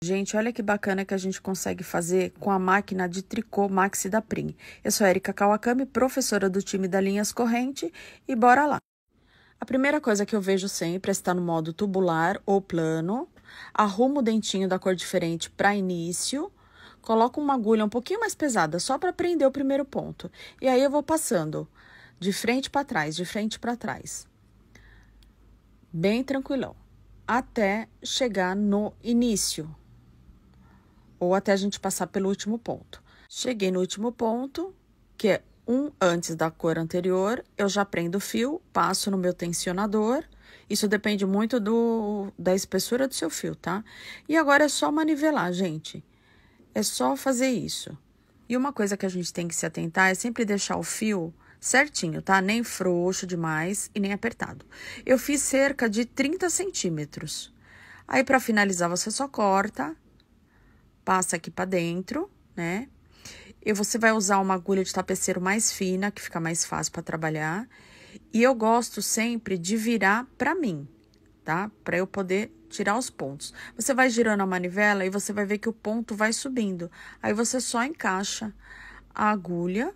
Gente, olha que bacana que a gente consegue fazer com a máquina de tricô Maxi da Prim. Eu sou Erika Kawakami, professora do time da Linhas Corrente, e bora lá! A primeira coisa que eu vejo sempre é estar tá no modo tubular ou plano. Arrumo o dentinho da cor diferente para início. Coloco uma agulha um pouquinho mais pesada, só para prender o primeiro ponto. E aí eu vou passando de frente para trás, de frente para trás. Bem tranquilão. Até chegar no início, ou até a gente passar pelo último ponto. Cheguei no último ponto, que é um antes da cor anterior, eu já prendo o fio, passo no meu tensionador. Isso depende muito do, da espessura do seu fio, tá? E agora é só manivelar, gente. É só fazer isso. E uma coisa que a gente tem que se atentar é sempre deixar o fio certinho, tá? Nem frouxo demais e nem apertado. Eu fiz cerca de 30 centímetros. Aí, para finalizar, você só corta passa aqui para dentro, né? E você vai usar uma agulha de tapeceiro mais fina, que fica mais fácil para trabalhar. E eu gosto sempre de virar para mim, tá? Para eu poder tirar os pontos. Você vai girando a manivela e você vai ver que o ponto vai subindo. Aí você só encaixa a agulha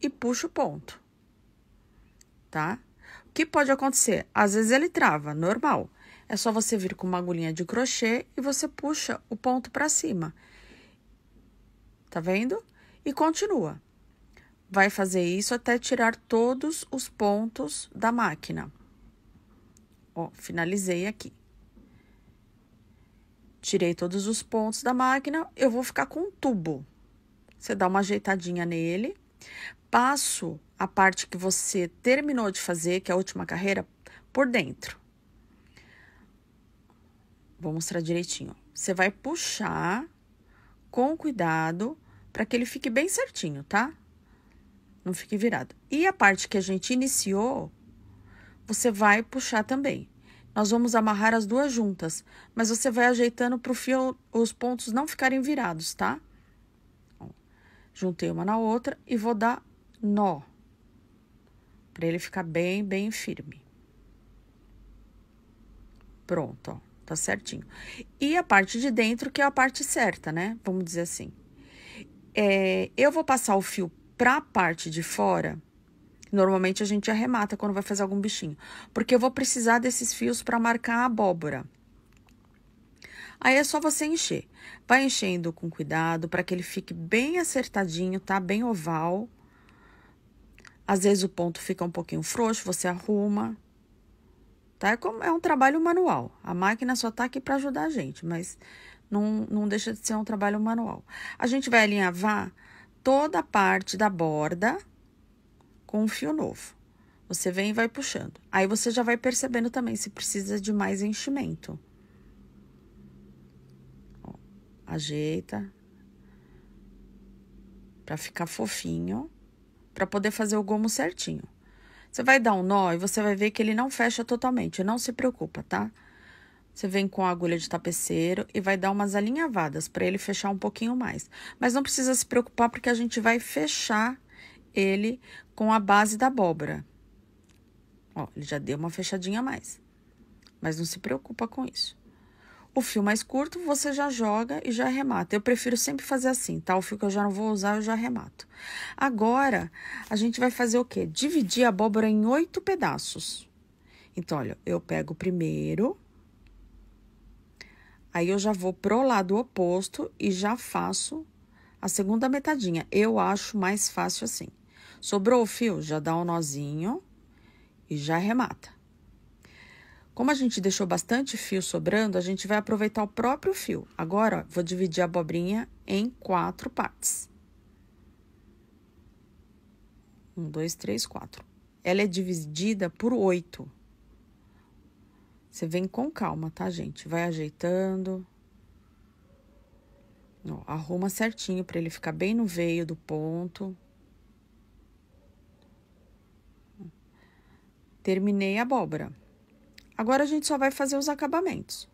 e puxa o ponto, tá? O que pode acontecer? Às vezes ele trava, normal. É só você vir com uma agulhinha de crochê e você puxa o ponto para cima. Tá vendo? E continua. Vai fazer isso até tirar todos os pontos da máquina. Ó, finalizei aqui. Tirei todos os pontos da máquina, eu vou ficar com um tubo. Você dá uma ajeitadinha nele, passo a parte que você terminou de fazer, que é a última carreira, por dentro. Vou mostrar direitinho. Você vai puxar com cuidado para que ele fique bem certinho, tá? Não fique virado. E a parte que a gente iniciou, você vai puxar também. Nós vamos amarrar as duas juntas, mas você vai ajeitando para o fio os pontos não ficarem virados, tá? Juntei uma na outra e vou dar nó para ele ficar bem, bem firme. Pronto, ó tá certinho. E a parte de dentro, que é a parte certa, né? Vamos dizer assim. É, eu vou passar o fio para a parte de fora. Normalmente a gente arremata quando vai fazer algum bichinho, porque eu vou precisar desses fios para marcar a abóbora. Aí é só você encher. Vai enchendo com cuidado para que ele fique bem acertadinho, tá? Bem oval. Às vezes o ponto fica um pouquinho frouxo, você arruma. Tá? É, como, é um trabalho manual. A máquina só está aqui para ajudar a gente, mas não, não deixa de ser um trabalho manual. A gente vai alinhavar toda a parte da borda com um fio novo. Você vem e vai puxando. Aí você já vai percebendo também se precisa de mais enchimento. Ó, ajeita para ficar fofinho, para poder fazer o gomo certinho. Você vai dar um nó e você vai ver que ele não fecha totalmente, não se preocupa, tá? Você vem com a agulha de tapeceiro e vai dar umas alinhavadas para ele fechar um pouquinho mais. Mas não precisa se preocupar porque a gente vai fechar ele com a base da abóbora. Ó, ele já deu uma fechadinha a mais. Mas não se preocupa com isso. O fio mais curto você já joga e já remata. Eu prefiro sempre fazer assim, tá? O fio que eu já não vou usar, eu já remato. Agora, a gente vai fazer o quê? Dividir a abóbora em oito pedaços. Então, olha, eu pego o primeiro, aí eu já vou pro lado oposto e já faço a segunda metadinha. Eu acho mais fácil assim. Sobrou o fio, já dá um nozinho e já remata. Como a gente deixou bastante fio sobrando, a gente vai aproveitar o próprio fio. Agora, ó, vou dividir a abobrinha em quatro partes. Um, dois, três, quatro. Ela é dividida por oito. Você vem com calma, tá, gente? Vai ajeitando. Ó, arruma certinho para ele ficar bem no veio do ponto. Terminei a abóbora. Agora a gente só vai fazer os acabamentos.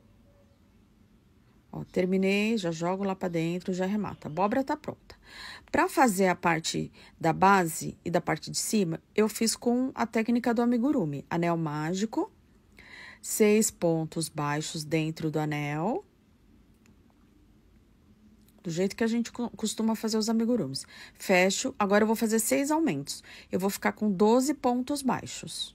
Ó, terminei, já jogo lá para dentro, já remato. A abóbora tá pronta. Para fazer a parte da base e da parte de cima, eu fiz com a técnica do amigurumi. Anel mágico, seis pontos baixos dentro do anel. Do jeito que a gente costuma fazer os amigurumis. Fecho, agora eu vou fazer seis aumentos. Eu vou ficar com 12 pontos baixos.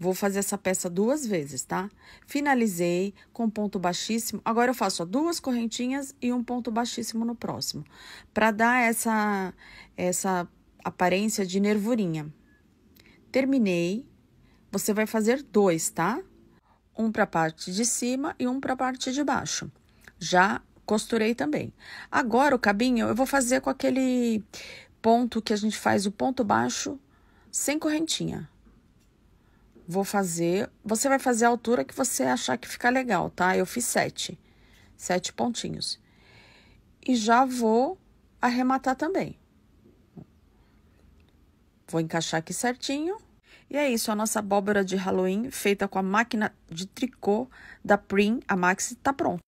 Vou fazer essa peça duas vezes, tá? Finalizei com ponto baixíssimo. Agora eu faço duas correntinhas e um ponto baixíssimo no próximo, para dar essa essa aparência de nervurinha. Terminei. Você vai fazer dois, tá? Um para a parte de cima e um para a parte de baixo. Já costurei também. Agora o cabinho eu vou fazer com aquele ponto que a gente faz o ponto baixo sem correntinha. Vou fazer. Você vai fazer a altura que você achar que fica legal, tá? Eu fiz sete. Sete pontinhos. E já vou arrematar também. Vou encaixar aqui certinho. E é isso, a nossa abóbora de Halloween, feita com a máquina de tricô da Prim, a Maxi, tá pronta.